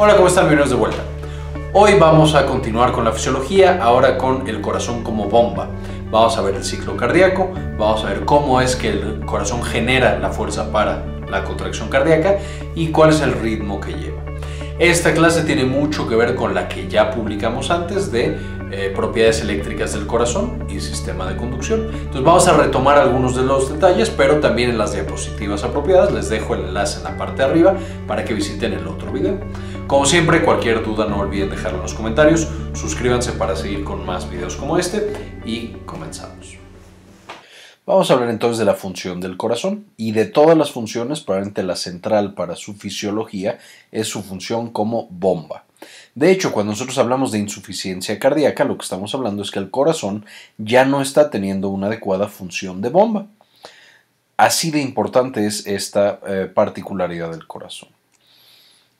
Hola, ¿cómo están? Bienvenidos de vuelta. Hoy vamos a continuar con la fisiología, ahora con el corazón como bomba. Vamos a ver el ciclo cardíaco, vamos a ver cómo es que el corazón genera la fuerza para la contracción cardíaca y cuál es el ritmo que lleva. Esta clase tiene mucho que ver con la que ya publicamos antes de eh, propiedades eléctricas del corazón y sistema de conducción. Entonces vamos a retomar algunos de los detalles, pero también en las diapositivas apropiadas. Les dejo el enlace en la parte de arriba para que visiten el otro video. Como siempre, cualquier duda no olviden dejarla en los comentarios. Suscríbanse para seguir con más videos como este y comenzamos. Vamos a hablar entonces de la función del corazón y de todas las funciones, probablemente la central para su fisiología es su función como bomba. De hecho, cuando nosotros hablamos de insuficiencia cardíaca, lo que estamos hablando es que el corazón ya no está teniendo una adecuada función de bomba. Así de importante es esta eh, particularidad del corazón.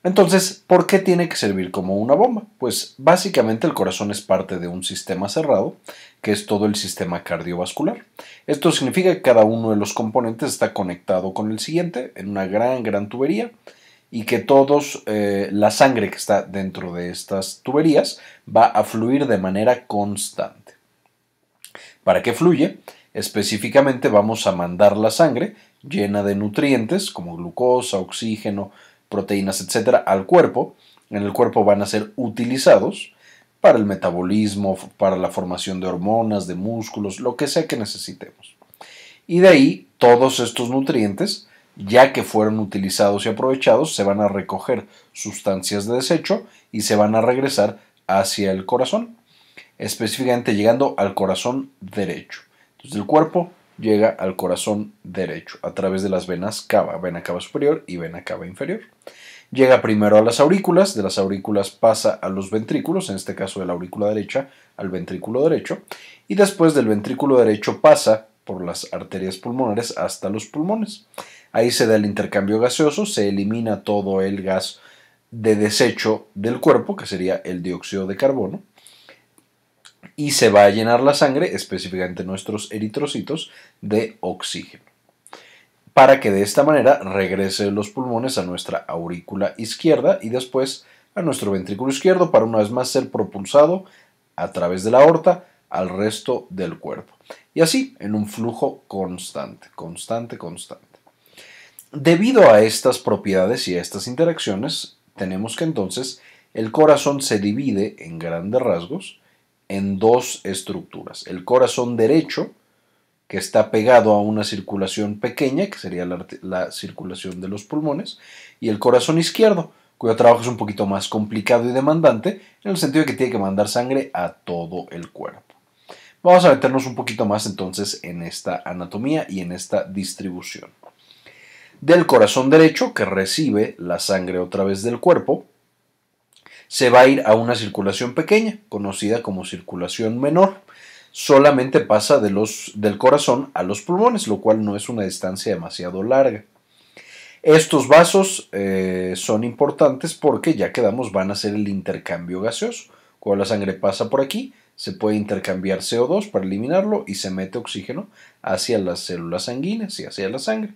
Entonces, ¿por qué tiene que servir como una bomba? Pues básicamente el corazón es parte de un sistema cerrado, que es todo el sistema cardiovascular. Esto significa que cada uno de los componentes está conectado con el siguiente en una gran, gran tubería y que todos eh, la sangre que está dentro de estas tuberías va a fluir de manera constante. Para que fluye, específicamente vamos a mandar la sangre llena de nutrientes como glucosa, oxígeno, proteínas, etcétera, al cuerpo. En el cuerpo van a ser utilizados para el metabolismo, para la formación de hormonas, de músculos, lo que sea que necesitemos. Y de ahí todos estos nutrientes ya que fueron utilizados y aprovechados, se van a recoger sustancias de desecho y se van a regresar hacia el corazón, específicamente llegando al corazón derecho. Entonces el cuerpo llega al corazón derecho a través de las venas cava, vena cava superior y vena cava inferior. Llega primero a las aurículas, de las aurículas pasa a los ventrículos, en este caso de la aurícula derecha al ventrículo derecho, y después del ventrículo derecho pasa por las arterias pulmonares hasta los pulmones. Ahí se da el intercambio gaseoso, se elimina todo el gas de desecho del cuerpo, que sería el dióxido de carbono, y se va a llenar la sangre, específicamente nuestros eritrocitos, de oxígeno, para que de esta manera regrese los pulmones a nuestra aurícula izquierda y después a nuestro ventrículo izquierdo para una vez más ser propulsado a través de la aorta al resto del cuerpo. Y así en un flujo constante, constante, constante. Debido a estas propiedades y a estas interacciones, tenemos que entonces el corazón se divide en grandes rasgos en dos estructuras. El corazón derecho, que está pegado a una circulación pequeña, que sería la, circulación de los pulmones, y el corazón izquierdo, cuyo trabajo es un poquito más complicado y demandante, en el sentido de que tiene que mandar sangre a todo el cuerpo. Vamos a meternos un poquito más entonces en esta anatomía y en esta distribución del corazón derecho, que recibe la sangre otra vez del cuerpo, se va a ir a una circulación pequeña, conocida como circulación menor. Solamente pasa de los, del corazón a los pulmones, lo cual no es una distancia demasiado larga. Estos vasos eh, son importantes porque ya quedamos van a ser el intercambio gaseoso. Cuando la sangre pasa por aquí, se puede intercambiar CO2 para eliminarlo y se mete oxígeno hacia las células sanguíneas y hacia la sangre.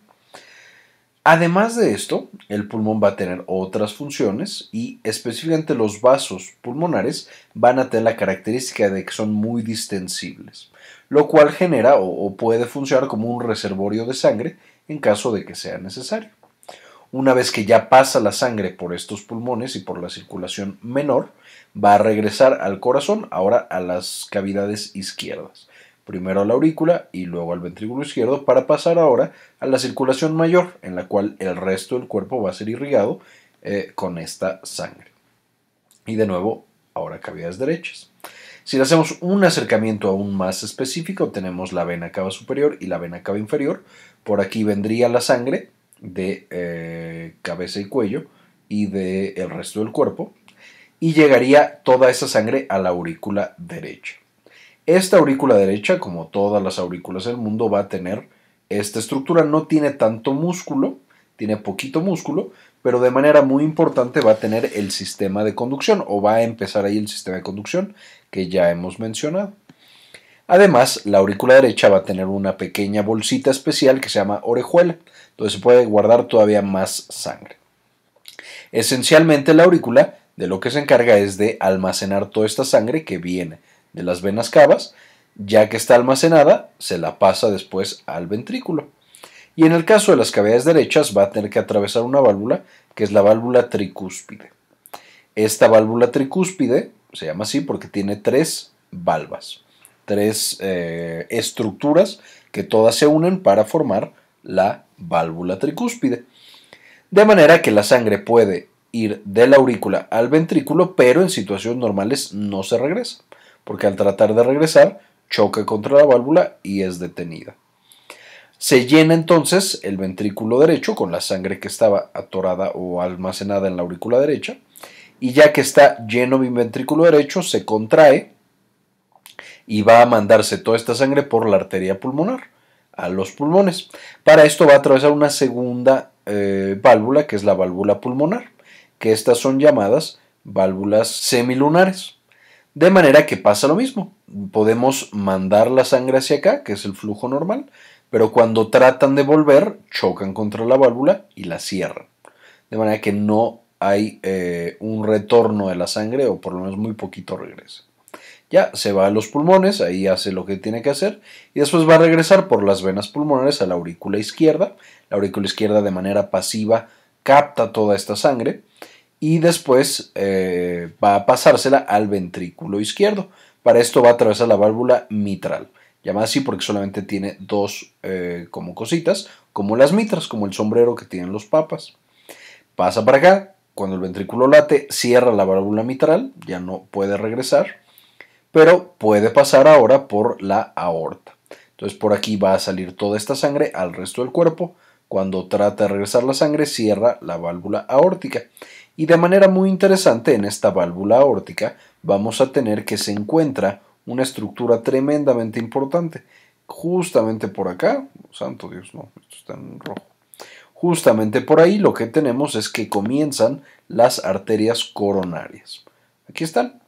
Además de esto, el pulmón va a tener otras funciones y específicamente los vasos pulmonares van a tener la característica de que son muy distensibles, lo cual genera o puede funcionar como un reservorio de sangre en caso de que sea necesario. Una vez que ya pasa la sangre por estos pulmones y por la circulación menor, va a regresar al corazón, ahora a las cavidades izquierdas primero a la aurícula y luego al ventrículo izquierdo para pasar ahora a la circulación mayor, en la cual el resto del cuerpo va a ser irrigado eh, con esta sangre. Y de nuevo, ahora cavidades derechas. Si le hacemos un acercamiento aún más específico, tenemos la vena cava superior y la vena cava inferior. Por aquí vendría la sangre de eh, cabeza y cuello y del el resto del cuerpo y llegaría toda esa sangre a la aurícula derecha. Esta aurícula derecha, como todas las aurículas del mundo, va a tener esta estructura. No tiene tanto músculo, tiene poquito músculo, pero de manera muy importante va a tener el sistema de conducción o va a empezar ahí el sistema de conducción que ya hemos mencionado. Además, la aurícula derecha va a tener una pequeña bolsita especial que se llama orejuela, donde se puede guardar todavía más sangre. Esencialmente la aurícula de lo que se encarga es de almacenar toda esta sangre que viene de las venas cavas, ya que está almacenada, se la pasa después al ventrículo. Y en el caso de las cavidades derechas va a tener que atravesar una válvula, que es la válvula tricúspide. Esta válvula tricúspide se llama así porque tiene tres valvas, tres eh, estructuras que todas se unen para formar la válvula tricúspide. De manera que la sangre puede ir de la aurícula al ventrículo, pero en situaciones normales no se regresa porque al tratar de regresar choca contra la válvula y es detenida. Se llena entonces el ventrículo derecho con la sangre que estaba atorada o almacenada en la aurícula derecha y ya que está lleno mi ventrículo derecho se contrae y va a mandarse toda esta sangre por la arteria pulmonar a los pulmones. Para esto va a atravesar una segunda eh, válvula que es la válvula pulmonar, que estas son llamadas válvulas semilunares. De manera que pasa lo mismo. Podemos mandar la sangre hacia acá, que es el flujo normal, pero cuando tratan de volver, chocan contra la válvula y la cierran. De manera que no hay eh, un retorno de la sangre o por lo menos muy poquito regresa. Ya se va a los pulmones, ahí hace lo que tiene que hacer y después va a regresar por las venas pulmonares a la aurícula izquierda. La aurícula izquierda de manera pasiva capta toda esta sangre y después eh, va a pasársela al ventrículo izquierdo. Para esto va a atravesar la válvula mitral, llamada así porque solamente tiene dos eh, como cositas, como las mitras, como el sombrero que tienen los papas. Pasa para acá, cuando el ventrículo late, cierra la válvula mitral, ya no puede regresar, pero puede pasar ahora por la aorta. Entonces por aquí va a salir toda esta sangre al resto del cuerpo. Cuando trata de regresar la sangre, cierra la válvula aórtica y de manera muy interesante en esta válvula aórtica vamos a tener que se encuentra una estructura tremendamente importante, justamente por acá, santo Dios, no, esto está en rojo. Justamente por ahí lo que tenemos es que comienzan las arterias coronarias. Aquí están.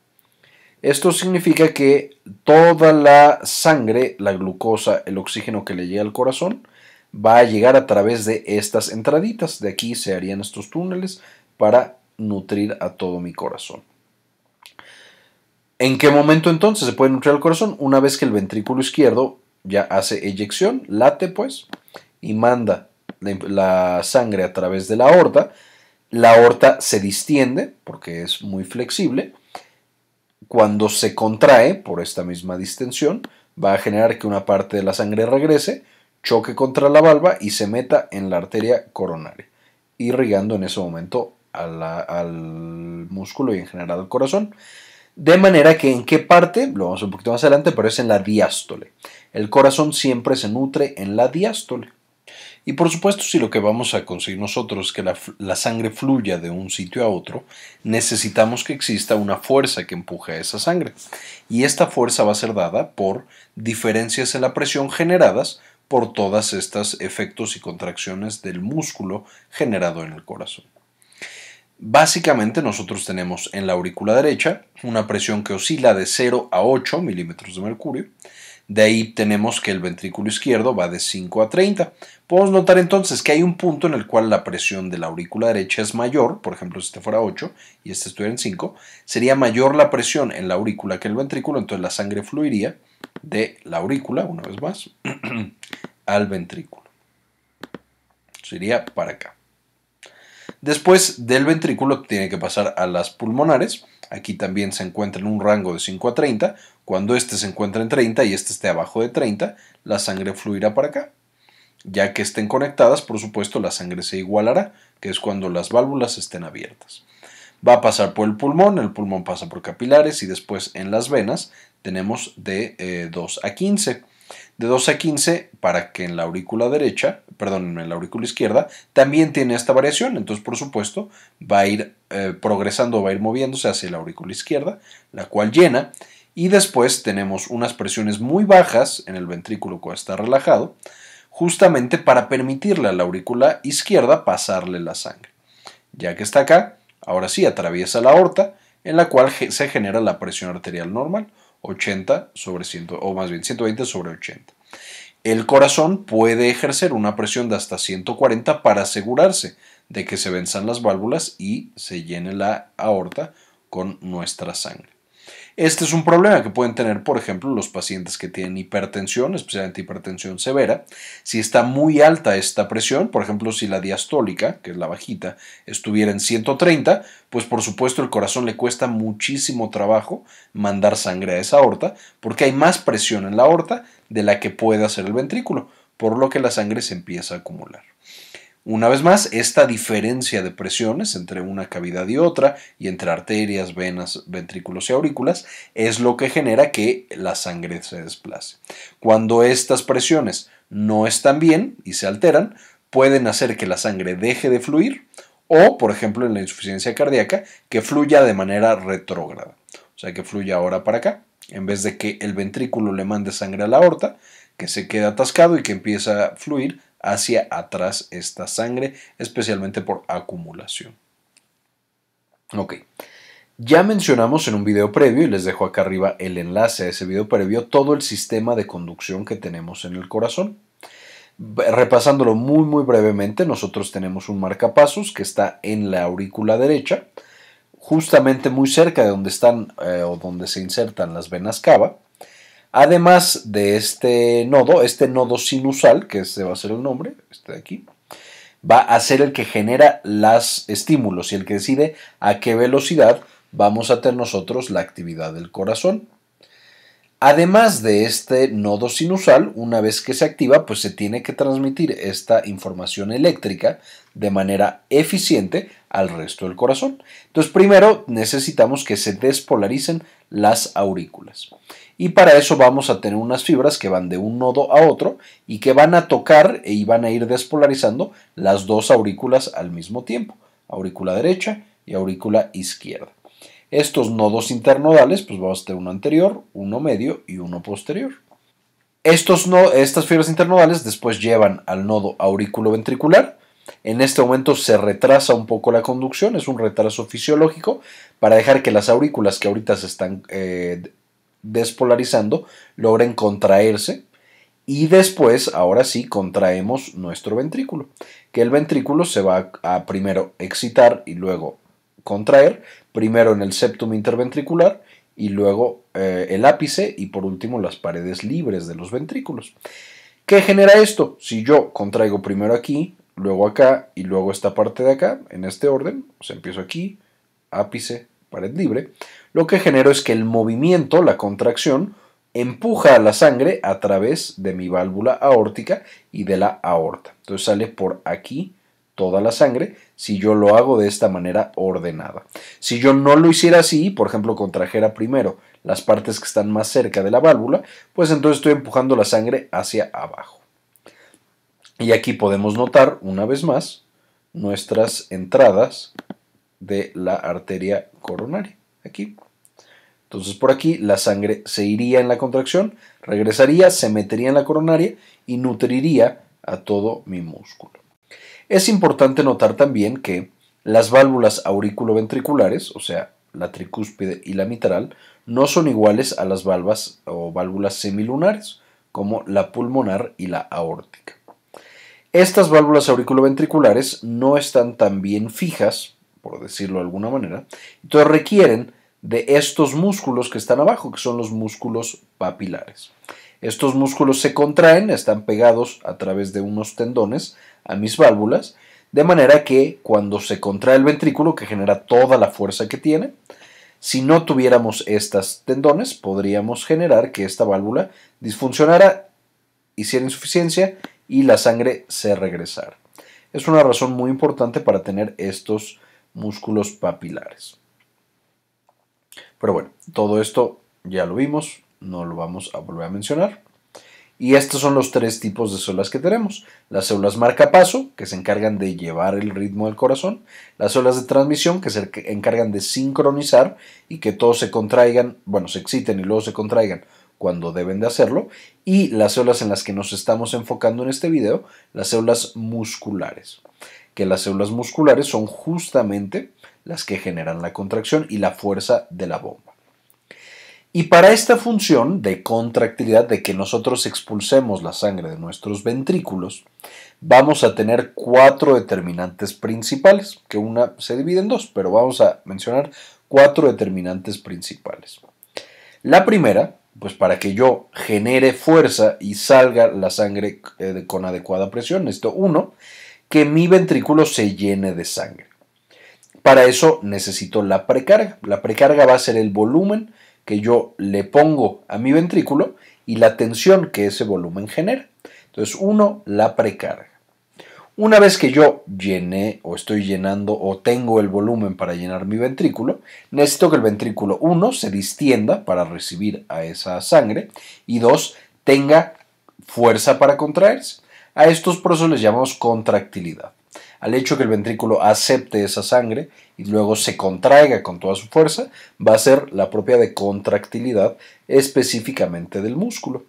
Esto significa que toda la sangre, la glucosa, el oxígeno que le llega al corazón, va a llegar a través de estas entraditas. De aquí se harían estos túneles, para nutrir a todo mi corazón. ¿En qué momento entonces se puede nutrir el corazón? Una vez que el ventrículo izquierdo ya hace eyección, late pues, y manda la sangre a través de la aorta, la aorta se distiende porque es muy flexible. Cuando se contrae por esta misma distensión, va a generar que una parte de la sangre regrese, choque contra la valva y se meta en la arteria coronaria, irrigando en ese momento al músculo y en general al corazón. De manera que en qué parte, lo vamos un poquito más adelante, pero es en la diástole. El corazón siempre se nutre en la diástole. Y por supuesto, si lo que vamos a conseguir nosotros es que la, sangre fluya de un sitio a otro, necesitamos que exista una fuerza que empuje a esa sangre. Y esta fuerza va a ser dada por diferencias en la presión generadas por todas estas efectos y contracciones del músculo generado en el corazón. Básicamente nosotros tenemos en la aurícula derecha una presión que oscila de 0 a 8 milímetros de mercurio. De ahí tenemos que el ventrículo izquierdo va de 5 a 30. Podemos notar entonces que hay un punto en el cual la presión de la aurícula derecha es mayor, por ejemplo, si este fuera 8 y este estuviera en 5, sería mayor la presión en la aurícula que el ventrículo, entonces la sangre fluiría de la aurícula, una vez más, al ventrículo. Sería para acá. Después del ventrículo tiene que pasar a las pulmonares. Aquí también se encuentra en un rango de 5 a 30. Cuando este se encuentra en 30 y este esté abajo de 30, la sangre fluirá para acá. Ya que estén conectadas, por supuesto, la sangre se igualará, que es cuando las válvulas estén abiertas. Va a pasar por el pulmón, el pulmón pasa por capilares y después en las venas tenemos de 2 eh, a 15 de 12 a 15 para que en la aurícula derecha, perdón, en la aurícula izquierda, también tiene esta variación. Entonces, por supuesto, va a ir eh, progresando, va a ir moviéndose hacia la aurícula izquierda, la cual llena. Y después tenemos unas presiones muy bajas en el ventrículo cuando está relajado, justamente para permitirle a la aurícula izquierda pasarle la sangre. Ya que está acá, ahora sí atraviesa la aorta, en la cual se genera la presión arterial normal. 80 sobre 100, o más bien 120 sobre 80. El corazón puede ejercer una presión de hasta 140 para asegurarse de que se venzan las válvulas y se llene la aorta con nuestra sangre. Este es un problema que pueden tener, por ejemplo, los pacientes que tienen hipertensión, especialmente hipertensión severa. Si está muy alta esta presión, por ejemplo, si la diastólica, que es la bajita, estuviera en 130, pues por supuesto el corazón le cuesta muchísimo trabajo mandar sangre a esa aorta, porque hay más presión en la aorta de la que puede hacer el ventrículo, por lo que la sangre se empieza a acumular. Una vez más, esta diferencia de presiones entre una cavidad y otra y entre arterias, venas, ventrículos y aurículas es lo que genera que la sangre se desplace. Cuando estas presiones no están bien y se alteran, pueden hacer que la sangre deje de fluir o, por ejemplo, en la insuficiencia cardíaca, que fluya de manera retrógrada, o sea, que fluya ahora para acá, en vez de que el ventrículo le mande sangre a la aorta, que se quede atascado y que empieza a fluir hacia atrás esta sangre, especialmente por acumulación. Ok. Ya mencionamos en un video previo, y les dejo acá arriba el enlace a ese video previo, todo el sistema de conducción que tenemos en el corazón. Repasándolo muy muy brevemente, nosotros tenemos un marcapasos que está en la aurícula derecha, justamente muy cerca de donde están eh, o donde se insertan las venas cava. Además de este nodo, este nodo sinusal, que se va a ser el nombre, este de aquí, va a ser el que genera los estímulos y el que decide a qué velocidad vamos a tener nosotros la actividad del corazón. Además de este nodo sinusal, una vez que se activa, pues se tiene que transmitir esta información eléctrica de manera eficiente al resto del corazón. Entonces, primero necesitamos que se despolaricen las aurículas. Y para eso vamos a tener unas fibras que van de un nodo a otro y que van a tocar y van a ir despolarizando las dos aurículas al mismo tiempo, aurícula derecha y aurícula izquierda. Estos nodos internodales, pues vamos a tener uno anterior, uno medio y uno posterior. Estos no, estas fibras internodales después llevan al nodo aurículo ventricular, en este momento se retrasa un poco la conducción, es un retraso fisiológico para dejar que las aurículas que ahorita se están eh, despolarizando logren contraerse y después, ahora sí, contraemos nuestro ventrículo, que el ventrículo se va a primero excitar y luego contraer, primero en el septum interventricular y luego eh, el ápice y por último las paredes libres de los ventrículos. ¿Qué genera esto? Si yo contraigo primero aquí, luego acá y luego esta parte de acá, en este orden, se empiezo aquí, ápice, pared libre, lo que genero es que el movimiento, la contracción, empuja a la sangre a través de mi válvula aórtica y de la aorta. Entonces sale por aquí toda la sangre si yo lo hago de esta manera ordenada. Si yo no lo hiciera así, por ejemplo, contrajera primero las partes que están más cerca de la válvula, pues entonces estoy empujando la sangre hacia abajo. Y aquí podemos notar, una vez más, nuestras entradas de la arteria coronaria. Aquí. Entonces por aquí la sangre se iría en la contracción, regresaría, se metería en la coronaria y nutriría a todo mi músculo. Es importante notar también que las válvulas auriculoventriculares, o sea, la tricúspide y la mitral, no son iguales a las o válvulas semilunares, como la pulmonar y la aórtica. Estas válvulas auriculoventriculares no están tan bien fijas, por decirlo de alguna manera, entonces requieren de estos músculos que están abajo, que son los músculos papilares. Estos músculos se contraen, están pegados a través de unos tendones a mis válvulas, de manera que cuando se contrae el ventrículo, que genera toda la fuerza que tiene, si no tuviéramos estos tendones, podríamos generar que esta válvula disfuncionara, hiciera insuficiencia y la sangre se regresar Es una razón muy importante para tener estos músculos papilares. Pero bueno, todo esto ya lo vimos, no lo vamos a volver a mencionar. Y estos son los tres tipos de células que tenemos. Las células marcapaso, que se encargan de llevar el ritmo del corazón. Las células de transmisión, que se encargan de sincronizar y que todos se contraigan, bueno, se exciten y luego se contraigan cuando deben de hacerlo, y las células en las que nos estamos enfocando en este video, las células musculares, que las células musculares son justamente las que generan la contracción y la fuerza de la bomba. Y para esta función de contractilidad, de que nosotros expulsemos la sangre de nuestros ventrículos, vamos a tener cuatro determinantes principales, que una se divide en dos, pero vamos a mencionar cuatro determinantes principales. La primera pues para que yo genere fuerza y salga la sangre eh, con adecuada presión, esto uno, que mi ventrículo se llene de sangre. Para eso necesito la precarga. La precarga va a ser el volumen que yo le pongo a mi ventrículo y la tensión que ese volumen genera. Entonces, uno, la precarga. Una vez que yo llené o estoy llenando o tengo el volumen para llenar mi ventrículo, necesito que el ventrículo 1 se distienda para recibir a esa sangre y 2 tenga fuerza para contraerse. A estos procesos les llamamos contractilidad. Al hecho que el ventrículo acepte esa sangre y luego se contraiga con toda su fuerza, va a ser la propia de contractilidad específicamente del músculo.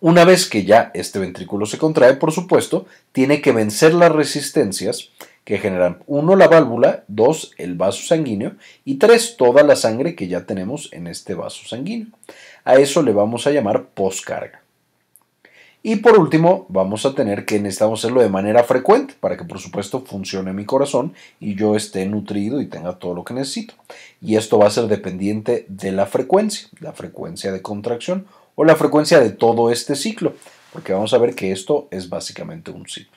Una vez que ya este ventrículo se contrae, por supuesto, tiene que vencer las resistencias que generan uno la válvula, dos el vaso sanguíneo y tres toda la sangre que ya tenemos en este vaso sanguíneo. A eso le vamos a llamar poscarga. Y por último, vamos a tener que necesitamos hacerlo de manera frecuente para que por supuesto funcione mi corazón y yo esté nutrido y tenga todo lo que necesito. Y esto va a ser dependiente de la frecuencia, la frecuencia de contracción o la frecuencia de todo este ciclo, porque vamos a ver que esto es básicamente un ciclo.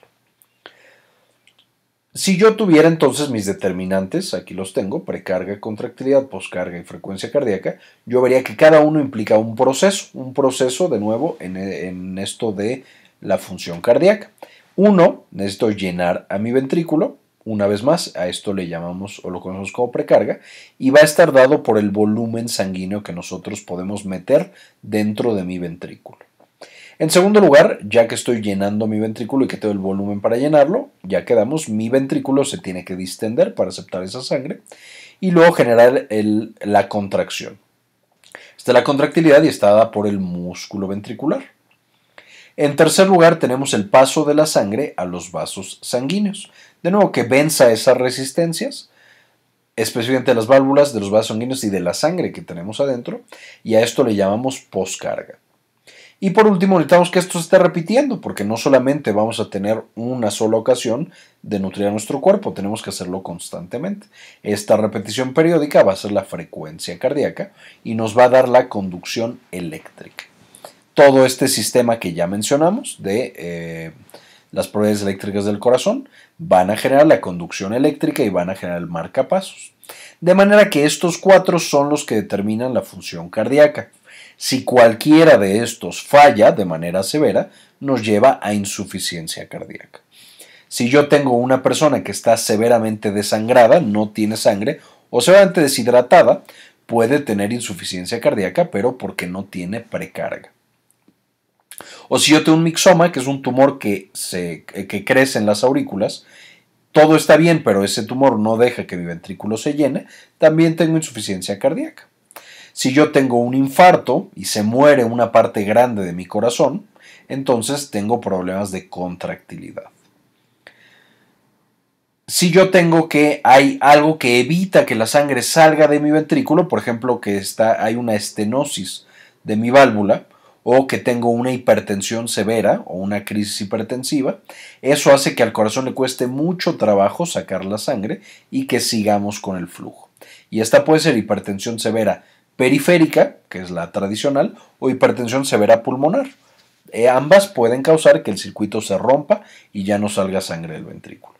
Si yo tuviera entonces mis determinantes, aquí los tengo, precarga, contractilidad, poscarga y frecuencia cardíaca, yo vería que cada uno implica un proceso, un proceso de nuevo en, en esto de la función cardíaca. Uno, necesito llenar a mi ventrículo, una vez más, a esto le llamamos o lo conocemos como precarga y va a estar dado por el volumen sanguíneo que nosotros podemos meter dentro de mi ventrículo. En segundo lugar, ya que estoy llenando mi ventrículo y que tengo el volumen para llenarlo, ya quedamos, mi ventrículo se tiene que distender para aceptar esa sangre y luego generar la contracción. Está la contractilidad y está dada por el músculo ventricular. En tercer lugar, tenemos el paso de la sangre a los vasos sanguíneos de nuevo que venza esas resistencias, especialmente las válvulas, de los vasos sanguíneos y de la sangre que tenemos adentro, y a esto le llamamos poscarga. Y por último, necesitamos que esto se esté repitiendo, porque no solamente vamos a tener una sola ocasión de nutrir a nuestro cuerpo, tenemos que hacerlo constantemente. Esta repetición periódica va a ser la frecuencia cardíaca y nos va a dar la conducción eléctrica. Todo este sistema que ya mencionamos de eh, las propiedades eléctricas del corazón van a generar la conducción eléctrica y van a generar el marcapasos. De manera que estos cuatro son los que determinan la función cardíaca. Si cualquiera de estos falla de manera severa, nos lleva a insuficiencia cardíaca. Si yo tengo una persona que está severamente desangrada, no tiene sangre, o severamente deshidratada, puede tener insuficiencia cardíaca, pero porque no tiene precarga. O si yo tengo un mixoma, que es un tumor que, se, que crece en las aurículas, todo está bien, pero ese tumor no deja que mi ventrículo se llene, también tengo insuficiencia cardíaca. Si yo tengo un infarto y se muere una parte grande de mi corazón, entonces tengo problemas de contractilidad. Si yo tengo que hay algo que evita que la sangre salga de mi ventrículo, por ejemplo, que está, hay una estenosis de mi válvula, o que tengo una hipertensión severa o una crisis hipertensiva, eso hace que al corazón le cueste mucho trabajo sacar la sangre y que sigamos con el flujo. Y esta puede ser hipertensión severa periférica, que es la tradicional, o hipertensión severa pulmonar. Eh, ambas pueden causar que el circuito se rompa y ya no salga sangre del ventrículo.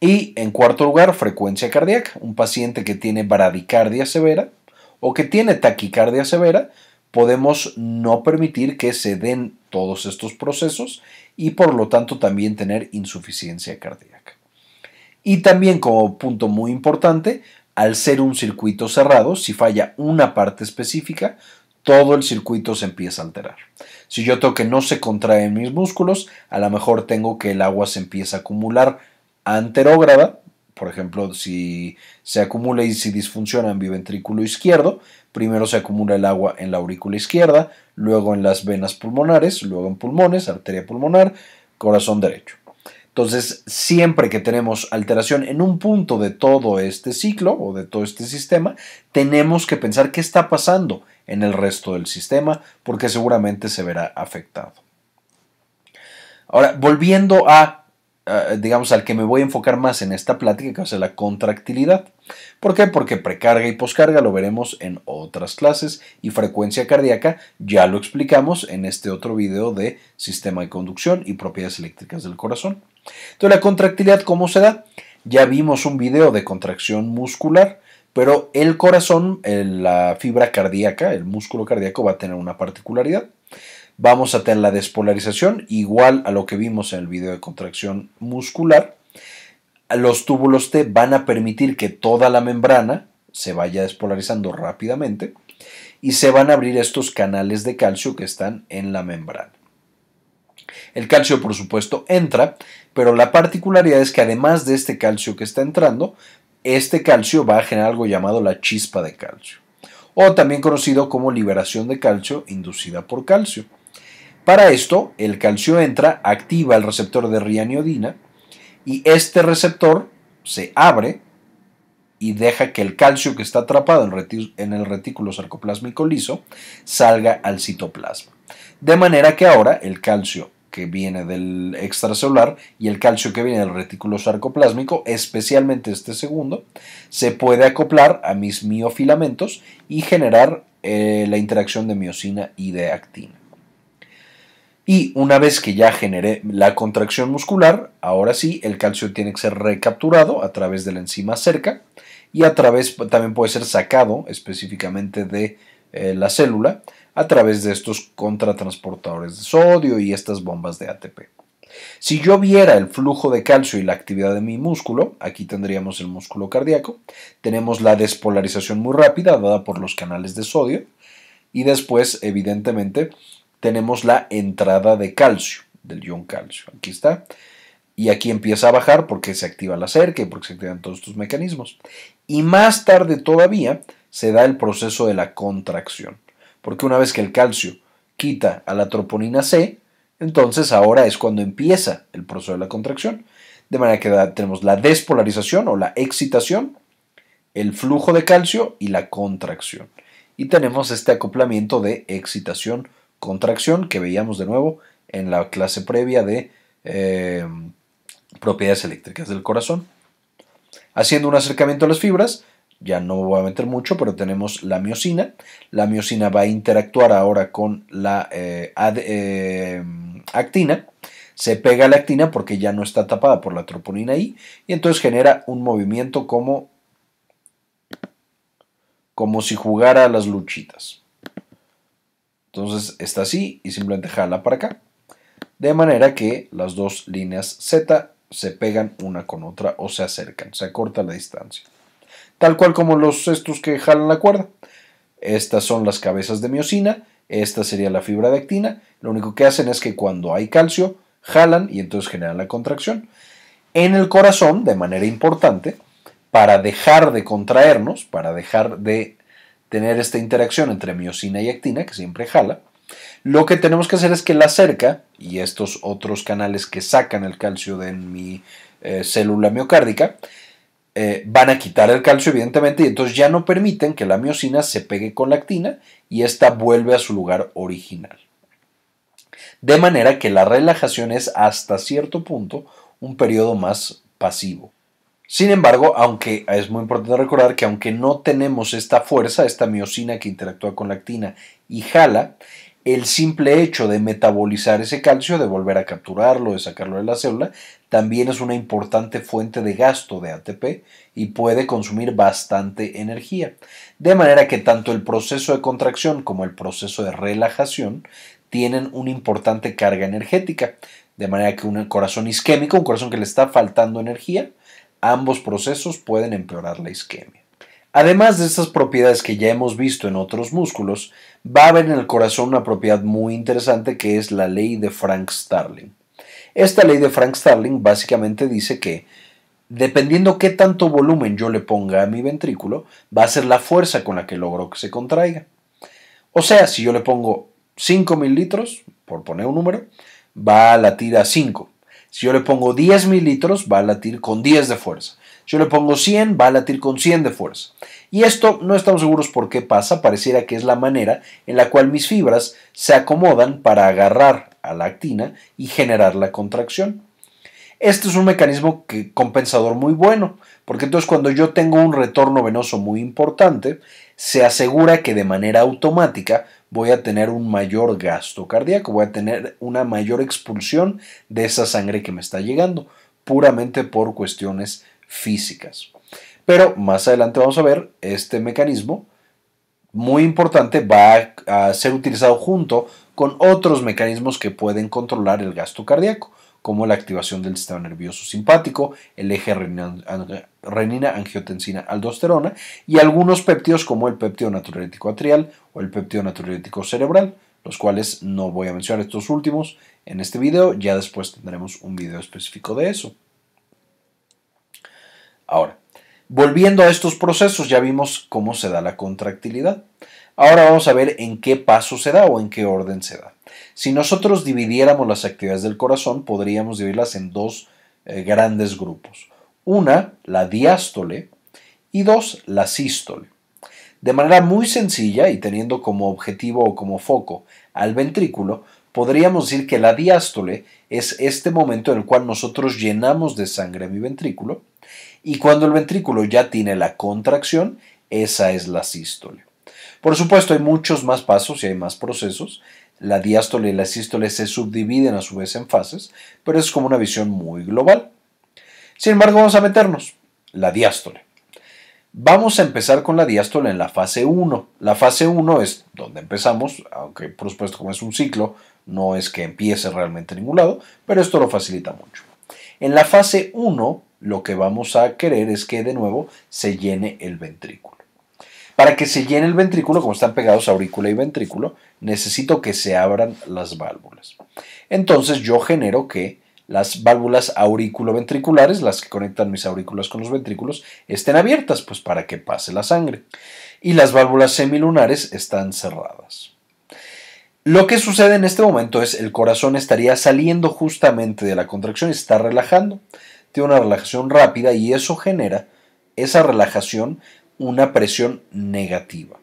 Y en cuarto lugar, frecuencia cardíaca. Un paciente que tiene bradicardia severa o que tiene taquicardia severa, podemos no permitir que se den todos estos procesos y por lo tanto también tener insuficiencia cardíaca. Y también como punto muy importante, al ser un circuito cerrado, si falla una parte específica, todo el circuito se empieza a alterar. Si yo tengo que no se contraen mis músculos, a lo mejor tengo que el agua se empieza a acumular anterógrada por ejemplo, si se acumula y si disfunciona en ventrículo izquierdo, primero se acumula el agua en la aurícula izquierda, luego en las venas pulmonares, luego en pulmones, arteria pulmonar, corazón derecho. Entonces, siempre que tenemos alteración en un punto de todo este ciclo o de todo este sistema, tenemos que pensar qué está pasando en el resto del sistema, porque seguramente se verá afectado. Ahora, volviendo a eh, digamos, al que me voy a enfocar más en esta plática, que va a ser la contractilidad. ¿Por qué? Porque precarga y poscarga lo veremos en otras clases y frecuencia cardíaca ya lo explicamos en este otro video de sistema de conducción y propiedades eléctricas del corazón. Entonces, la contractilidad, ¿cómo se da? Ya vimos un video de contracción muscular, pero el corazón, eh, la fibra cardíaca, el músculo cardíaco va a tener una particularidad vamos a tener la despolarización igual a lo que vimos en el video de contracción muscular. Los túbulos T van a permitir que toda la membrana se vaya despolarizando rápidamente y se van a abrir estos canales de calcio que están en la membrana. El calcio, por supuesto, entra, pero la particularidad es que además de este calcio que está entrando, este calcio va a generar algo llamado la chispa de calcio, o también conocido como liberación de calcio inducida por calcio. Para esto, el calcio entra, activa el receptor de rianiodina y este receptor se abre y deja que el calcio que está atrapado en el retículo sarcoplásmico liso salga al citoplasma. De manera que ahora el calcio que viene del extracelular y el calcio que viene del retículo sarcoplásmico, especialmente este segundo, se puede acoplar a mis miofilamentos y generar eh, la interacción de miocina y de actina. Y una vez que ya generé la contracción muscular, ahora sí, el calcio tiene que ser recapturado a través de la enzima cerca y a través también puede ser sacado específicamente de eh, la célula a través de estos contratransportadores de sodio y estas bombas de ATP. Si yo viera el flujo de calcio y la actividad de mi músculo, aquí tendríamos el músculo cardíaco, tenemos la despolarización muy rápida dada por los canales de sodio y después, evidentemente, tenemos la entrada de calcio, del ion calcio. Aquí está. Y aquí empieza a bajar porque se activa la cerca y porque se activan todos estos mecanismos. Y más tarde todavía se da el proceso de la contracción. Porque una vez que el calcio quita a la troponina C, entonces ahora es cuando empieza el proceso de la contracción. De manera que tenemos la despolarización o la excitación, el flujo de calcio y la contracción. Y tenemos este acoplamiento de excitación contracción que veíamos de nuevo en la clase previa de eh, propiedades eléctricas del corazón. Haciendo un acercamiento a las fibras, ya no voy a meter mucho, pero tenemos la miocina. La miocina va a interactuar ahora con la eh, eh, actina. Se pega la actina porque ya no está tapada por la troponina I y entonces genera un movimiento como, como si jugara a las luchitas. Entonces está así y simplemente jala para acá. De manera que las dos líneas Z se pegan una con otra o se acercan, se acorta la distancia. Tal cual como los estos que jalan la cuerda. Estas son las cabezas de miocina, esta sería la fibra de actina. Lo único que hacen es que cuando hay calcio, jalan y entonces generan la contracción. En el corazón, de manera importante, para dejar de contraernos, para dejar de tener esta interacción entre miocina y actina, que siempre jala, lo que tenemos que hacer es que la cerca y estos otros canales que sacan el calcio de mi eh, célula miocárdica eh, van a quitar el calcio, evidentemente, y entonces ya no permiten que la miocina se pegue con la actina y ésta vuelve a su lugar original. De manera que la relajación es hasta cierto punto un periodo más pasivo. Sin embargo, aunque es muy importante recordar que aunque no tenemos esta fuerza, esta miocina que interactúa con la actina y jala, el simple hecho de metabolizar ese calcio, de volver a capturarlo, de sacarlo de la célula, también es una importante fuente de gasto de ATP y puede consumir bastante energía. De manera que tanto el proceso de contracción como el proceso de relajación tienen una importante carga energética. De manera que un corazón isquémico, un corazón que le está faltando energía, Ambos procesos pueden empeorar la isquemia. Además de estas propiedades que ya hemos visto en otros músculos, va a haber en el corazón una propiedad muy interesante que es la ley de Frank Starling. Esta ley de Frank Starling básicamente dice que dependiendo qué tanto volumen yo le ponga a mi ventrículo, va a ser la fuerza con la que logro que se contraiga. O sea, si yo le pongo 5 mililitros, por poner un número, va a latir a 5. Si yo le pongo 10 mililitros, va a latir con 10 de fuerza. Si yo le pongo 100, va a latir con 100 de fuerza. Y esto no estamos seguros por qué pasa, pareciera que es la manera en la cual mis fibras se acomodan para agarrar a la actina y generar la contracción. Este es un mecanismo compensador muy bueno, porque entonces cuando yo tengo un retorno venoso muy importante, se asegura que de manera automática voy a tener un mayor gasto cardíaco, voy a tener una mayor expulsión de esa sangre que me está llegando, puramente por cuestiones físicas. Pero más adelante vamos a ver este mecanismo muy importante va a ser utilizado junto con otros mecanismos que pueden controlar el gasto cardíaco, como la activación del sistema nervioso simpático, el eje renina-angiotensina-aldosterona y algunos péptidos como el péptido natriurético atrial o el péptido natriurético cerebral, los cuales no voy a mencionar estos últimos en este video, ya después tendremos un video específico de eso. Ahora, volviendo a estos procesos, ya vimos cómo se da la contractilidad. Ahora vamos a ver en qué paso se da o en qué orden se da. Si nosotros dividiéramos las actividades del corazón, podríamos dividirlas en dos eh, grandes grupos. Una, la diástole, y dos, la sístole. De manera muy sencilla y teniendo como objetivo o como foco al ventrículo, podríamos decir que la diástole es este momento en el cual nosotros llenamos de sangre mi ventrículo y cuando el ventrículo ya tiene la contracción, esa es la sístole. Por supuesto, hay muchos más pasos y hay más procesos. La diástole y la sístole se subdividen a su vez en fases, pero es como una visión muy global. Sin embargo, vamos a meternos. La diástole. Vamos a empezar con la diástole en la fase 1. La fase 1 es donde empezamos, aunque por supuesto como es un ciclo, no es que empiece realmente en ningún lado, pero esto lo facilita mucho. En la fase 1 lo que vamos a querer es que de nuevo se llene el ventrículo. Para que se llene el ventrículo, como están pegados aurícula y ventrículo, necesito que se abran las válvulas. Entonces yo genero que las válvulas auriculoventriculares, las que conectan mis aurículas con los ventrículos, estén abiertas, pues para que pase la sangre. Y las válvulas semilunares están cerradas. Lo que sucede en este momento es el corazón estaría saliendo justamente de la contracción, y está relajando, tiene una relajación rápida y eso genera, esa relajación una presión negativa.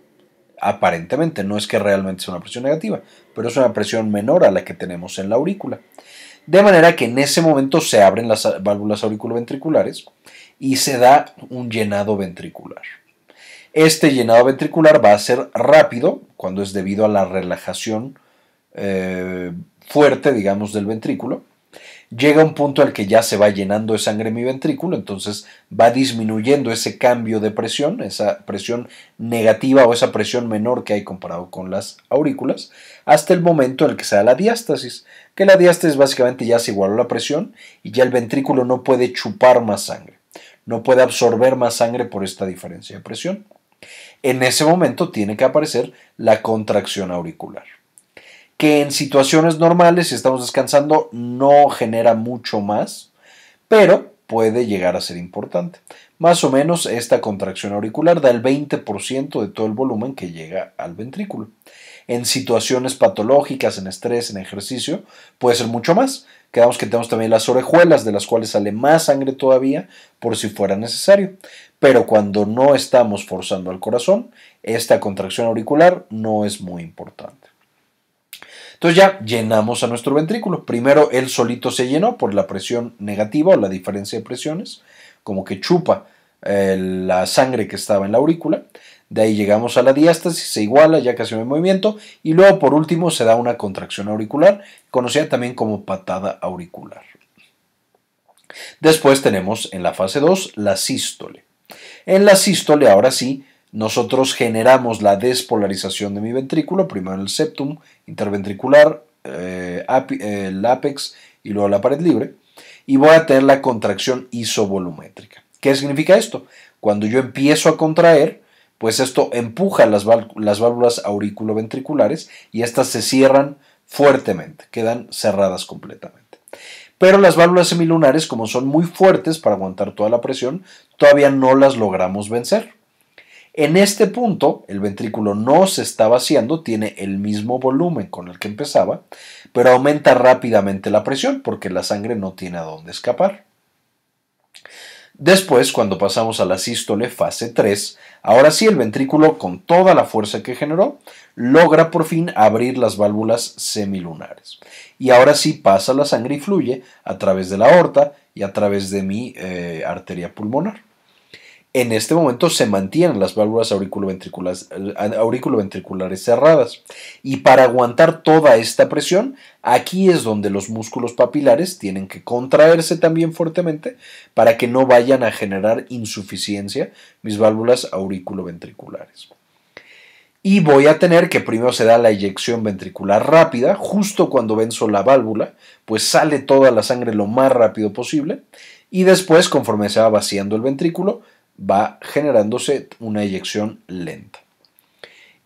Aparentemente, no es que realmente sea una presión negativa, pero es una presión menor a la que tenemos en la aurícula. De manera que en ese momento se abren las válvulas auriculoventriculares y se da un llenado ventricular. Este llenado ventricular va a ser rápido cuando es debido a la relajación eh, fuerte, digamos, del ventrículo llega un punto al que ya se va llenando de sangre mi ventrículo, entonces va disminuyendo ese cambio de presión, esa presión negativa o esa presión menor que hay comparado con las aurículas, hasta el momento en el que se da la diástasis, que la diástasis básicamente ya se igualó la presión y ya el ventrículo no puede chupar más sangre, no puede absorber más sangre por esta diferencia de presión. En ese momento tiene que aparecer la contracción auricular que en situaciones normales, si estamos descansando, no genera mucho más, pero puede llegar a ser importante. Más o menos esta contracción auricular da el 20% de todo el volumen que llega al ventrículo. En situaciones patológicas, en estrés, en ejercicio, puede ser mucho más. Quedamos que tenemos también las orejuelas, de las cuales sale más sangre todavía por si fuera necesario. Pero cuando no estamos forzando al corazón, esta contracción auricular no es muy importante. Entonces ya llenamos a nuestro ventrículo. Primero él solito se llenó por la presión negativa o la diferencia de presiones, como que chupa eh, la sangre que estaba en la aurícula. De ahí llegamos a la diástasis, se iguala, ya casi no hay movimiento. Y luego, por último, se da una contracción auricular, conocida también como patada auricular. Después tenemos en la fase 2 la sístole. En la sístole, ahora sí, nosotros generamos la despolarización de mi ventrículo, primero el septum interventricular, eh, el apex y luego la pared libre, y voy a tener la contracción isovolumétrica. ¿Qué significa esto? Cuando yo empiezo a contraer, pues esto empuja las, las válvulas auriculoventriculares y estas se cierran fuertemente, quedan cerradas completamente. Pero las válvulas semilunares, como son muy fuertes para aguantar toda la presión, todavía no las logramos vencer. En este punto, el ventrículo no se está vaciando, tiene el mismo volumen con el que empezaba, pero aumenta rápidamente la presión porque la sangre no tiene a dónde escapar. Después, cuando pasamos a la sístole fase 3, ahora sí el ventrículo, con toda la fuerza que generó, logra por fin abrir las válvulas semilunares. Y ahora sí pasa la sangre y fluye a través de la aorta y a través de mi eh, arteria pulmonar. En este momento se mantienen las válvulas eh, auriculoventriculares cerradas y para aguantar toda esta presión, aquí es donde los músculos papilares tienen que contraerse también fuertemente para que no vayan a generar insuficiencia mis válvulas auriculoventriculares y voy a tener que primero se da la eyección ventricular rápida, justo cuando venzo la válvula, pues sale toda la sangre lo más rápido posible y después, conforme se va vaciando el ventrículo, va generándose una eyección lenta.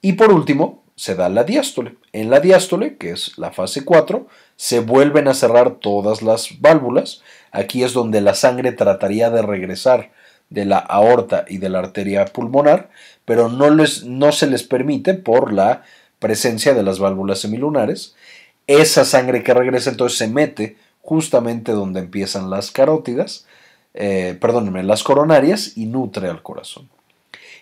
Y por último, se da la diástole. En la diástole, que es la fase 4, se vuelven a cerrar todas las válvulas. Aquí es donde la sangre trataría de regresar de la aorta y de la arteria pulmonar, pero no, les, no se les permite por la presencia de las válvulas semilunares. Esa sangre que regresa entonces se mete justamente donde empiezan las carótidas eh, perdónenme, las coronarias y nutre al corazón.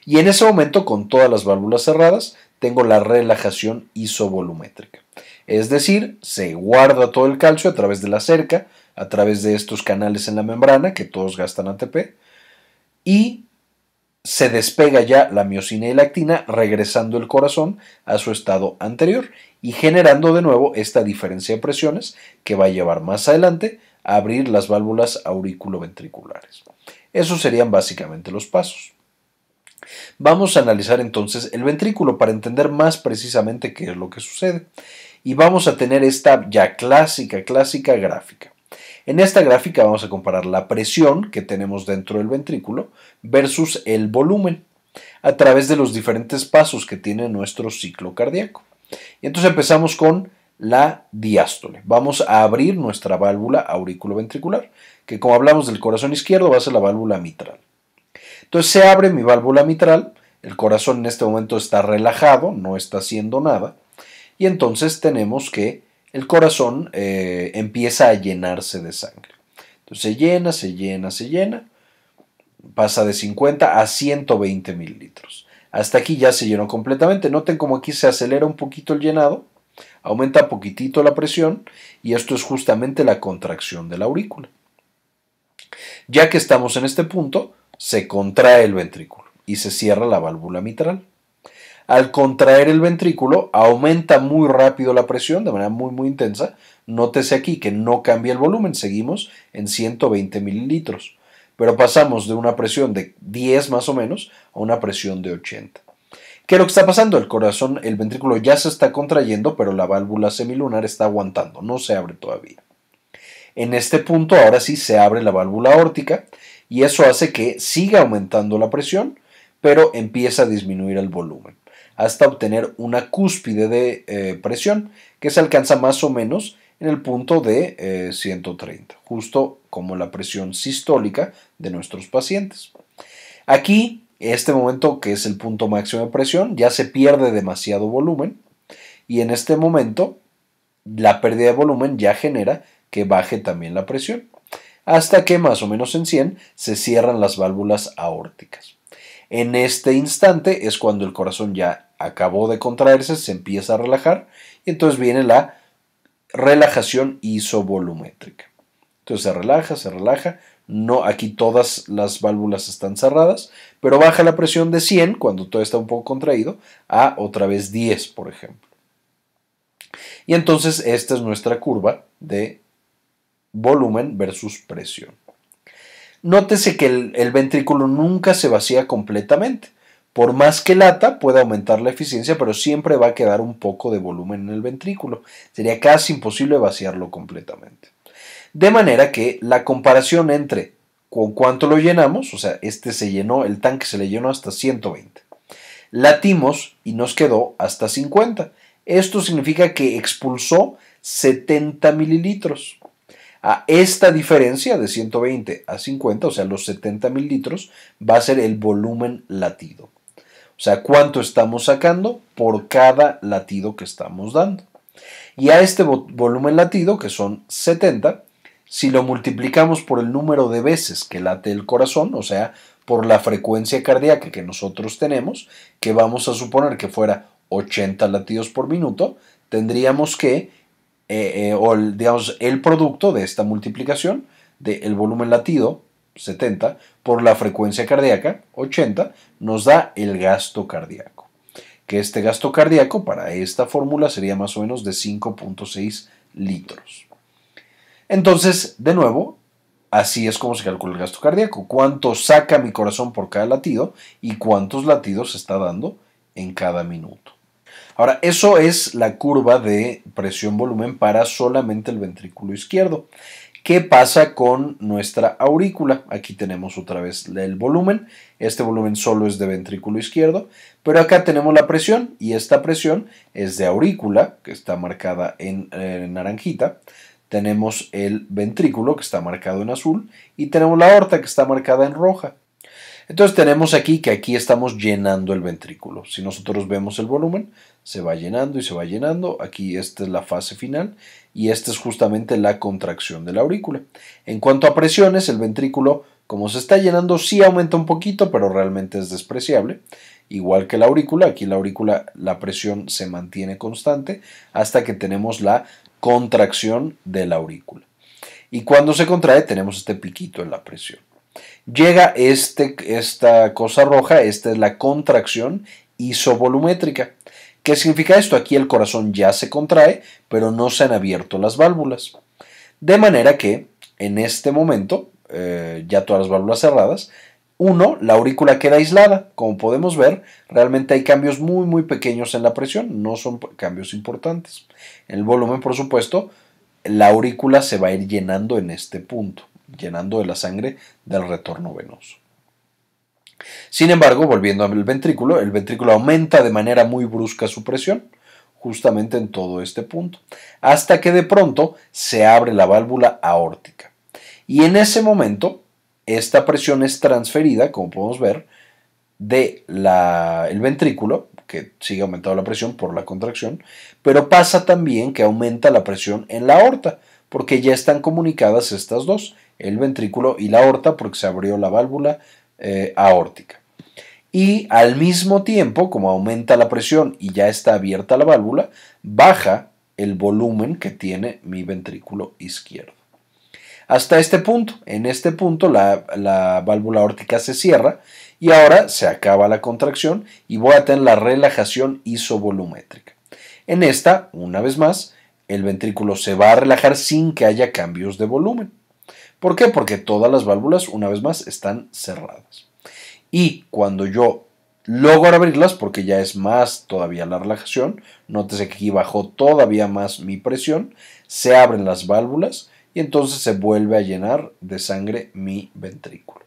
Y en ese momento, con todas las válvulas cerradas, tengo la relajación isovolumétrica. Es decir, se guarda todo el calcio a través de la cerca, a través de estos canales en la membrana, que todos gastan ATP, y se despega ya la miocina y actina, regresando el corazón a su estado anterior y generando de nuevo esta diferencia de presiones que va a llevar más adelante abrir las válvulas auriculoventriculares. Esos serían básicamente los pasos. Vamos a analizar entonces el ventrículo para entender más precisamente qué es lo que sucede. Y vamos a tener esta ya clásica, clásica gráfica. En esta gráfica vamos a comparar la presión que tenemos dentro del ventrículo versus el volumen a través de los diferentes pasos que tiene nuestro ciclo cardíaco. Y entonces empezamos con la diástole. Vamos a abrir nuestra válvula auriculoventricular, que como hablamos del corazón izquierdo va a ser la válvula mitral. Entonces se abre mi válvula mitral, el corazón en este momento está relajado, no está haciendo nada, y entonces tenemos que el corazón eh, empieza a llenarse de sangre. Entonces se llena, se llena, se llena, pasa de 50 a 120 mililitros. Hasta aquí ya se llenó completamente. Noten cómo aquí se acelera un poquito el llenado Aumenta poquitito la presión y esto es justamente la contracción de la aurícula. Ya que estamos en este punto, se contrae el ventrículo y se cierra la válvula mitral. Al contraer el ventrículo, aumenta muy rápido la presión, de manera muy, muy intensa. Nótese aquí que no cambia el volumen, seguimos en 120 mililitros, pero pasamos de una presión de 10 más o menos a una presión de 80. ¿Qué es lo que está pasando? El corazón, el ventrículo ya se está contrayendo, pero la válvula semilunar está aguantando, no se abre todavía. En este punto ahora sí se abre la válvula órtica y eso hace que siga aumentando la presión, pero empieza a disminuir el volumen hasta obtener una cúspide de eh, presión que se alcanza más o menos en el punto de 130, eh, justo como la presión sistólica de nuestros pacientes. Aquí este momento, que es el punto máximo de presión, ya se pierde demasiado volumen y en este momento la pérdida de volumen ya genera que baje también la presión, hasta que más o menos en 100 se cierran las válvulas aórticas. En este instante es cuando el corazón ya acabó de contraerse, se empieza a relajar y entonces viene la relajación isovolumétrica. Entonces se relaja, se relaja, no, aquí todas las válvulas están cerradas, pero baja la presión de 100 cuando todo está un poco contraído a otra vez 10, por ejemplo. Y entonces esta es nuestra curva de volumen versus presión. Nótese que el, el ventrículo nunca se vacía completamente. Por más que lata, puede aumentar la eficiencia, pero siempre va a quedar un poco de volumen en el ventrículo. Sería casi imposible vaciarlo completamente. De manera que la comparación entre con cuánto lo llenamos, o sea, este se llenó, el tanque se le llenó hasta 120. Latimos y nos quedó hasta 50. Esto significa que expulsó 70 mililitros. A esta diferencia de 120 a 50, o sea, los 70 mililitros, va a ser el volumen latido. O sea, cuánto estamos sacando por cada latido que estamos dando. Y a este volumen latido, que son 70, si lo multiplicamos por el número de veces que late el corazón, o sea, por la frecuencia cardíaca que nosotros tenemos, que vamos a suponer que fuera 80 latidos por minuto, tendríamos que, eh, eh, o el, digamos, el producto de esta multiplicación del volumen latido, 70, por la frecuencia cardíaca, 80, nos da el gasto cardíaco. Que este gasto cardíaco para esta fórmula sería más o menos de 5.6 litros. Entonces, de nuevo, así es como se calcula el gasto cardíaco. Cuánto saca mi corazón por cada latido y cuántos latidos está dando en cada minuto. Ahora, eso es la curva de presión-volumen para solamente el ventrículo izquierdo. ¿Qué pasa con nuestra aurícula? Aquí tenemos otra vez el volumen. Este volumen solo es de ventrículo izquierdo, pero acá tenemos la presión y esta presión es de aurícula, que está marcada en eh, naranjita, tenemos el ventrículo que está marcado en azul y tenemos la aorta que está marcada en roja. Entonces tenemos aquí que aquí estamos llenando el ventrículo. Si nosotros vemos el volumen, se va llenando y se va llenando. Aquí esta es la fase final y esta es justamente la contracción de la aurícula. En cuanto a presiones, el ventrículo, como se está llenando, sí aumenta un poquito, pero realmente es despreciable. Igual que la aurícula, aquí la aurícula la presión se mantiene constante hasta que tenemos la contracción de la aurícula. Y cuando se contrae tenemos este piquito en la presión. Llega este, esta cosa roja, esta es la contracción isovolumétrica. ¿Qué significa esto? Aquí el corazón ya se contrae, pero no se han abierto las válvulas. De manera que en este momento, eh, ya todas las válvulas cerradas, uno, la aurícula queda aislada. Como podemos ver, realmente hay cambios muy, muy pequeños en la presión, no son cambios importantes el volumen, por supuesto, la aurícula se va a ir llenando en este punto, llenando de la sangre del retorno venoso. Sin embargo, volviendo al ventrículo, el ventrículo aumenta de manera muy brusca su presión, justamente en todo este punto, hasta que de pronto se abre la válvula aórtica. Y en ese momento, esta presión es transferida, como podemos ver, del el ventrículo que sigue aumentando la presión por la contracción, pero pasa también que aumenta la presión en la aorta, porque ya están comunicadas estas dos, el ventrículo y la aorta, porque se abrió la válvula eh, aórtica. Y al mismo tiempo, como aumenta la presión y ya está abierta la válvula, baja el volumen que tiene mi ventrículo izquierdo. Hasta este punto, en este punto la, la válvula aórtica se cierra y ahora se acaba la contracción y voy a tener la relajación isovolumétrica. En esta, una vez más, el ventrículo se va a relajar sin que haya cambios de volumen. ¿Por qué? Porque todas las válvulas, una vez más, están cerradas. Y cuando yo logro abrirlas, porque ya es más todavía la relajación, nótese que aquí bajó todavía más mi presión, se abren las válvulas y entonces se vuelve a llenar de sangre mi ventrículo.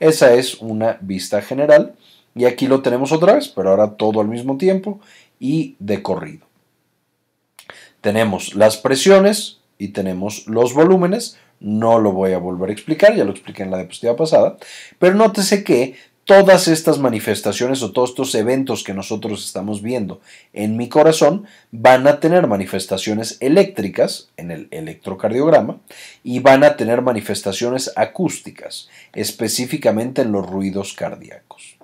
Esa es una vista general. Y aquí lo tenemos otra vez, pero ahora todo al mismo tiempo y de corrido. Tenemos las presiones y tenemos los volúmenes. No lo voy a volver a explicar, ya lo expliqué en la diapositiva pasada. Pero nótese que todas estas manifestaciones o todos estos eventos que nosotros estamos viendo en mi corazón van a tener manifestaciones eléctricas en el electrocardiograma y van a tener manifestaciones acústicas, específicamente en los ruidos cardíacos.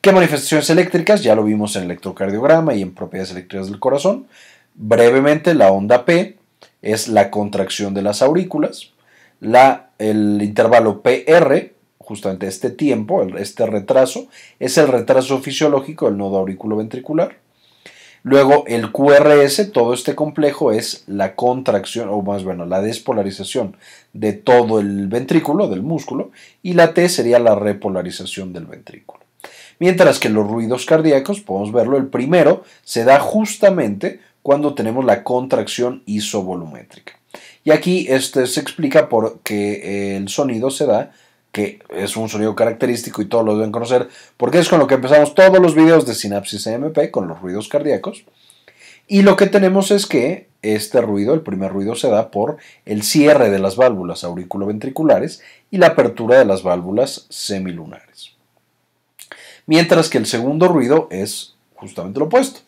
¿Qué manifestaciones eléctricas? Ya lo vimos en el electrocardiograma y en propiedades eléctricas del corazón. Brevemente, la onda P es la contracción de las aurículas. La, el intervalo PR justamente este tiempo, este retraso, es el retraso fisiológico del nodo auriculoventricular. Luego el QRS, todo este complejo es la contracción, o más bueno, la despolarización de todo el ventrículo, del músculo, y la T sería la repolarización del ventrículo. Mientras que los ruidos cardíacos, podemos verlo, el primero se da justamente cuando tenemos la contracción isovolumétrica. Y aquí este se explica por el sonido se da que es un sonido característico y todos lo deben conocer, porque es con lo que empezamos todos los videos de Sinapsis MP, con los ruidos cardíacos. Y lo que tenemos es que este ruido, el primer ruido, se da por el cierre de las válvulas auriculoventriculares y la apertura de las válvulas semilunares. Mientras que el segundo ruido es justamente lo opuesto,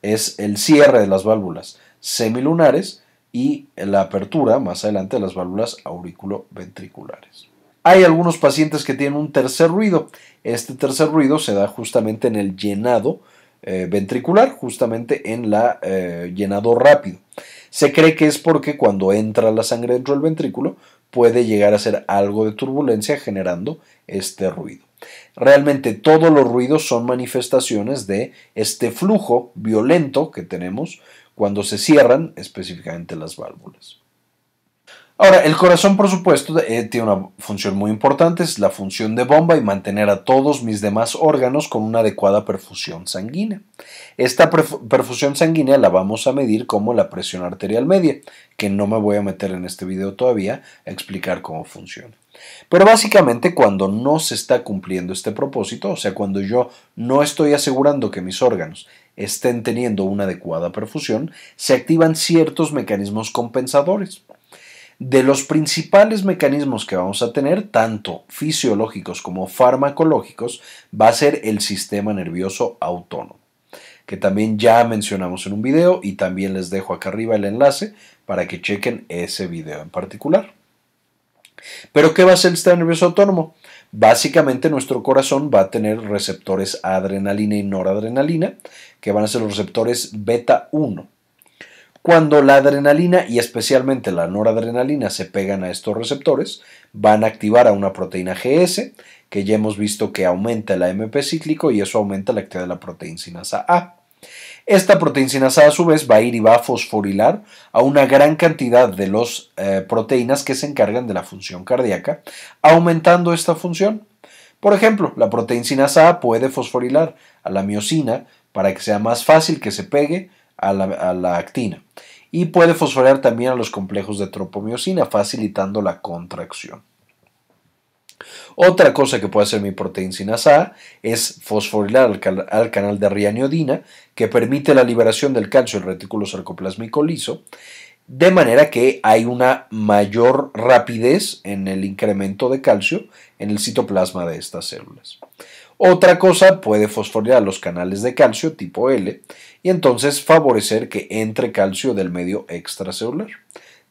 es el cierre de las válvulas semilunares y la apertura más adelante de las válvulas auriculoventriculares. Hay algunos pacientes que tienen un tercer ruido. Este tercer ruido se da justamente en el llenado eh, ventricular, justamente en la eh, llenado rápido. Se cree que es porque cuando entra la sangre dentro del ventrículo puede llegar a ser algo de turbulencia generando este ruido. Realmente todos los ruidos son manifestaciones de este flujo violento que tenemos cuando se cierran específicamente las válvulas. Ahora, el corazón, por supuesto, eh, tiene una función muy importante, es la función de bomba y mantener a todos mis demás órganos con una adecuada perfusión sanguínea. Esta perfusión sanguínea la vamos a medir como la presión arterial media, que no me voy a meter en este video todavía a explicar cómo funciona. Pero básicamente cuando no se está cumpliendo este propósito, o sea, cuando yo no estoy asegurando que mis órganos estén teniendo una adecuada perfusión, se activan ciertos mecanismos compensadores de los principales mecanismos que vamos a tener, tanto fisiológicos como farmacológicos, va a ser el sistema nervioso autónomo, que también ya mencionamos en un video y también les dejo acá arriba el enlace para que chequen ese video en particular. Pero ¿qué va a ser el sistema nervioso autónomo? Básicamente nuestro corazón va a tener receptores adrenalina y noradrenalina, que van a ser los receptores beta 1 cuando la adrenalina y especialmente la noradrenalina se pegan a estos receptores, van a activar a una proteína GS, que ya hemos visto que aumenta el AMP cíclico y eso aumenta la actividad de la sinasa A. Esta sinasa a su vez va a ir y va a fosforilar a una gran cantidad de las eh, proteínas que se encargan de la función cardíaca, aumentando esta función. Por ejemplo, la sinasa A puede fosforilar a la miocina para que sea más fácil que se pegue a la, actina. Y puede fosforear también a los complejos de tropomiosina, facilitando la contracción. Otra cosa que puede hacer mi proteína sinasa es fosforilar al, canal de rianiodina, que permite la liberación del calcio del retículo sarcoplasmico liso, de manera que hay una mayor rapidez en el incremento de calcio en el citoplasma de estas células. Otra cosa puede fosforilar los canales de calcio tipo L, y entonces favorecer que entre calcio del medio extracelular.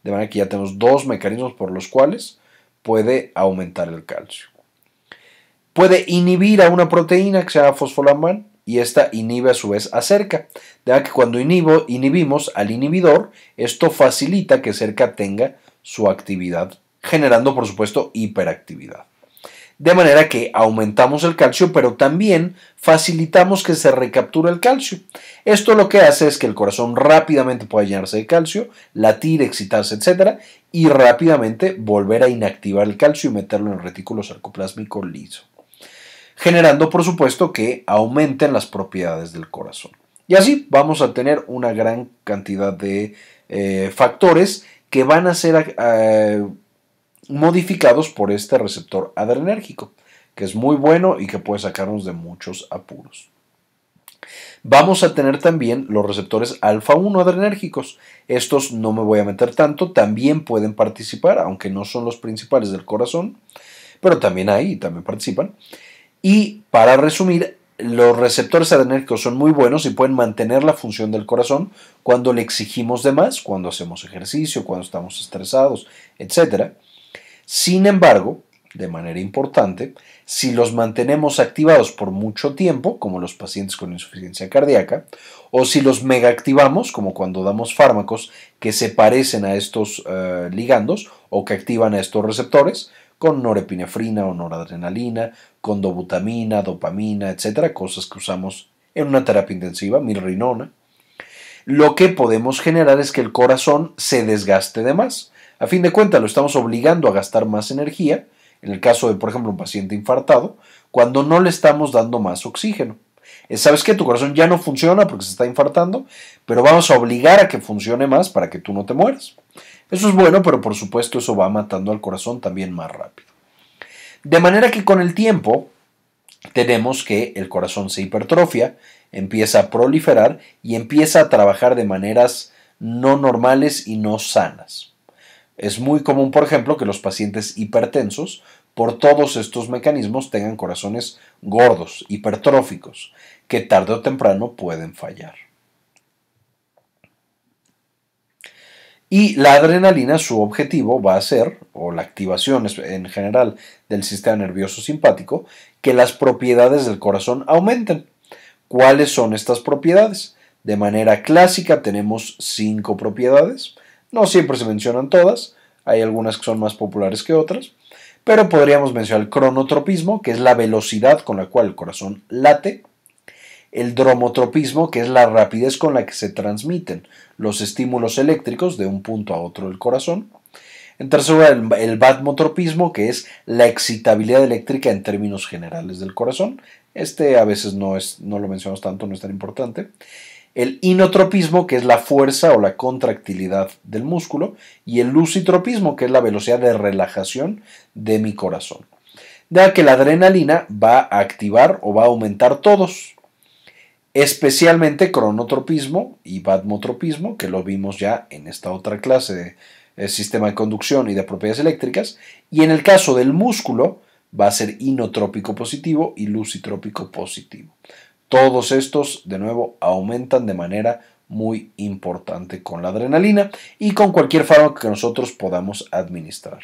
De manera que ya tenemos dos mecanismos por los cuales puede aumentar el calcio. Puede inhibir a una proteína que se llama fosfolamán y esta inhibe a su vez a cerca. De manera que cuando inhibimos al inhibidor, esto facilita que cerca tenga su actividad, generando por supuesto hiperactividad de manera que aumentamos el calcio, pero también facilitamos que se recapture el calcio. Esto lo que hace es que el corazón rápidamente pueda llenarse de calcio, latir, excitarse, etc. y rápidamente volver a inactivar el calcio y meterlo en el retículo sarcoplásmico liso, generando por supuesto que aumenten las propiedades del corazón. Y así vamos a tener una gran cantidad de eh, factores que van a ser eh, modificados por este receptor adrenérgico, que es muy bueno y que puede sacarnos de muchos apuros. Vamos a tener también los receptores alfa 1 adrenérgicos. Estos no me voy a meter tanto, también pueden participar, aunque no son los principales del corazón, pero también hay y también participan. Y para resumir, los receptores adrenérgicos son muy buenos y pueden mantener la función del corazón cuando le exigimos de más, cuando hacemos ejercicio, cuando estamos estresados, etc. Sin embargo, de manera importante, si los mantenemos activados por mucho tiempo, como los pacientes con insuficiencia cardíaca, o si los megaactivamos, como cuando damos fármacos que se parecen a estos eh, ligandos o que activan a estos receptores, con norepinefrina o noradrenalina, con dobutamina, dopamina, etcétera, cosas que usamos en una terapia intensiva, milrinona. Lo que podemos generar es que el corazón se desgaste de más a fin de cuentas, lo estamos obligando a gastar más energía, en el caso de, por ejemplo, un paciente infartado, cuando no le estamos dando más oxígeno. Eh, sabes que tu corazón ya no funciona porque se está infartando, pero vamos a obligar a que funcione más para que tú no te mueras. Eso es bueno, pero por supuesto eso va matando al corazón también más rápido. De manera que con el tiempo tenemos que el corazón se hipertrofia, empieza a proliferar y empieza a trabajar de maneras no normales y no sanas. Es muy común, por ejemplo, que los pacientes hipertensos, por todos estos mecanismos, tengan corazones gordos, hipertróficos, que tarde o temprano pueden fallar. Y la adrenalina, su objetivo va a ser, o la activación en general del sistema nervioso simpático, que las propiedades del corazón aumenten. ¿Cuáles son estas propiedades? De manera clásica tenemos cinco propiedades. No siempre se mencionan todas, hay algunas que son más populares que otras, pero podríamos mencionar el cronotropismo, que es la velocidad con la cual el corazón late, el dromotropismo, que es la rapidez con la que se transmiten los estímulos eléctricos de un punto a otro del corazón, en tercer lugar, el, batmotropismo, que es la excitabilidad eléctrica en términos generales del corazón. Este a veces no, es, no lo mencionamos tanto, no es tan importante el inotropismo, que es la fuerza o la contractilidad del músculo, y el lucitropismo, que es la velocidad de relajación de mi corazón. Da que la adrenalina va a activar o va a aumentar todos, especialmente cronotropismo y batmotropismo, que lo vimos ya en esta otra clase de eh, sistema de conducción y de propiedades eléctricas, y en el caso del músculo va a ser inotrópico positivo y lucitrópico positivo. Todos estos, de nuevo, aumentan de manera muy importante con la adrenalina y con cualquier fármaco que nosotros podamos administrar.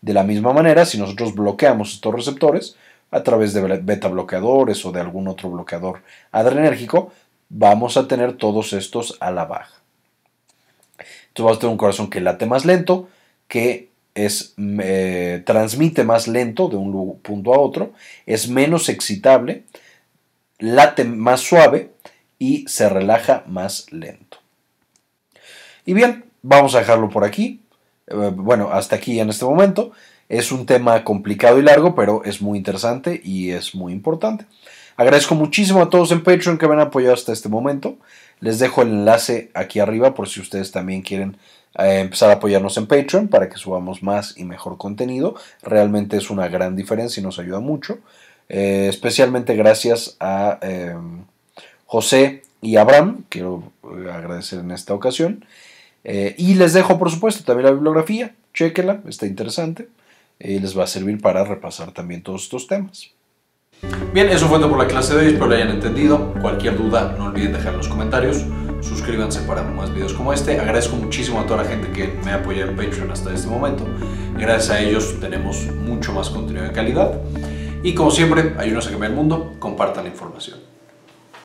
De la misma manera, si nosotros bloqueamos estos receptores a través de beta bloqueadores o de algún otro bloqueador adrenérgico, vamos a tener todos estos a la baja. Entonces vamos a tener un corazón que late más lento, que es, eh, transmite más lento de un punto a otro, es menos excitable, late más suave y se relaja más lento. Y bien, vamos a dejarlo por aquí. Eh, bueno, hasta aquí en este momento. Es un tema complicado y largo, pero es muy interesante y es muy importante. Agradezco muchísimo a todos en Patreon que me han apoyado hasta este momento. Les dejo el enlace aquí arriba por si ustedes también quieren eh, empezar a apoyarnos en Patreon para que subamos más y mejor contenido. Realmente es una gran diferencia y nos ayuda mucho. Eh, especialmente gracias a em, José y Abraham, quiero eh, agradecer en esta ocasión. Eh, y les dejo, por supuesto, también la bibliografía, la está interesante, y les va a servir para repasar también todos estos temas. Bien, eso fue todo por la clase de hoy, espero lo hayan entendido. Cualquier duda, no olviden dejar en los comentarios. Suscríbanse para más videos como este. Agradezco muchísimo a toda la gente que me apoya en Patreon hasta este momento. Gracias a ellos tenemos mucho más contenido de calidad. Y como siempre, ayúdenos a cambiar el mundo, compartan la información.